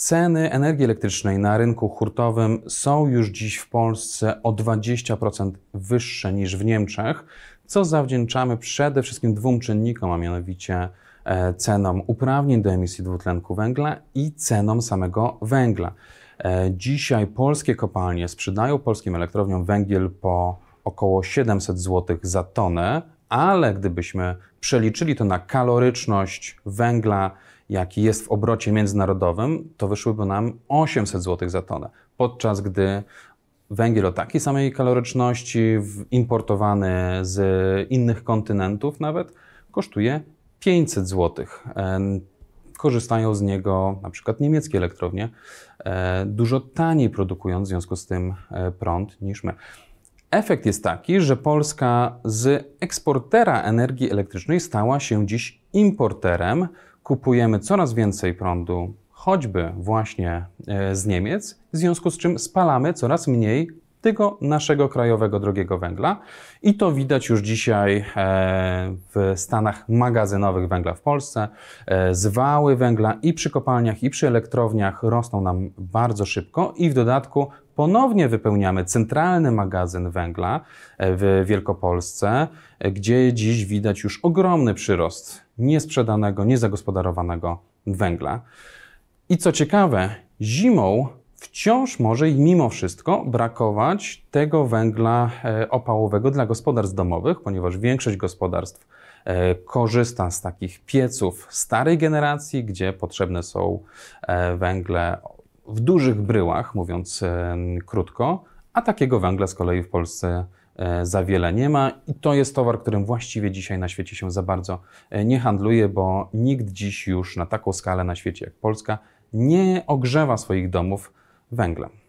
Ceny energii elektrycznej na rynku hurtowym są już dziś w Polsce o 20% wyższe niż w Niemczech, co zawdzięczamy przede wszystkim dwóm czynnikom, a mianowicie e, cenom uprawnień do emisji dwutlenku węgla i cenom samego węgla. E, dzisiaj polskie kopalnie sprzedają polskim elektrowniom węgiel po około 700 zł za tonę, ale gdybyśmy przeliczyli to na kaloryczność węgla, jaki jest w obrocie międzynarodowym, to wyszłyby nam 800 zł za tonę, podczas gdy węgiel o takiej samej kaloryczności, importowany z innych kontynentów nawet, kosztuje 500 zł. E, korzystają z niego na przykład niemieckie elektrownie, e, dużo taniej produkując w związku z tym e, prąd niż my. Efekt jest taki, że Polska z eksportera energii elektrycznej stała się dziś importerem. Kupujemy coraz więcej prądu, choćby właśnie e, z Niemiec, w związku z czym spalamy coraz mniej tego naszego krajowego drogiego węgla. I to widać już dzisiaj e, w stanach magazynowych węgla w Polsce. E, zwały węgla i przy kopalniach, i przy elektrowniach rosną nam bardzo szybko i w dodatku ponownie wypełniamy centralny magazyn węgla e, w Wielkopolsce, gdzie dziś widać już ogromny przyrost niesprzedanego, niezagospodarowanego węgla. I co ciekawe, zimą wciąż może i mimo wszystko brakować tego węgla e, opałowego dla gospodarstw domowych, ponieważ większość gospodarstw e, korzysta z takich pieców starej generacji, gdzie potrzebne są e, węgle w dużych bryłach, mówiąc krótko, a takiego węgla z kolei w Polsce za wiele nie ma i to jest towar, którym właściwie dzisiaj na świecie się za bardzo nie handluje, bo nikt dziś już na taką skalę na świecie jak Polska nie ogrzewa swoich domów węglem.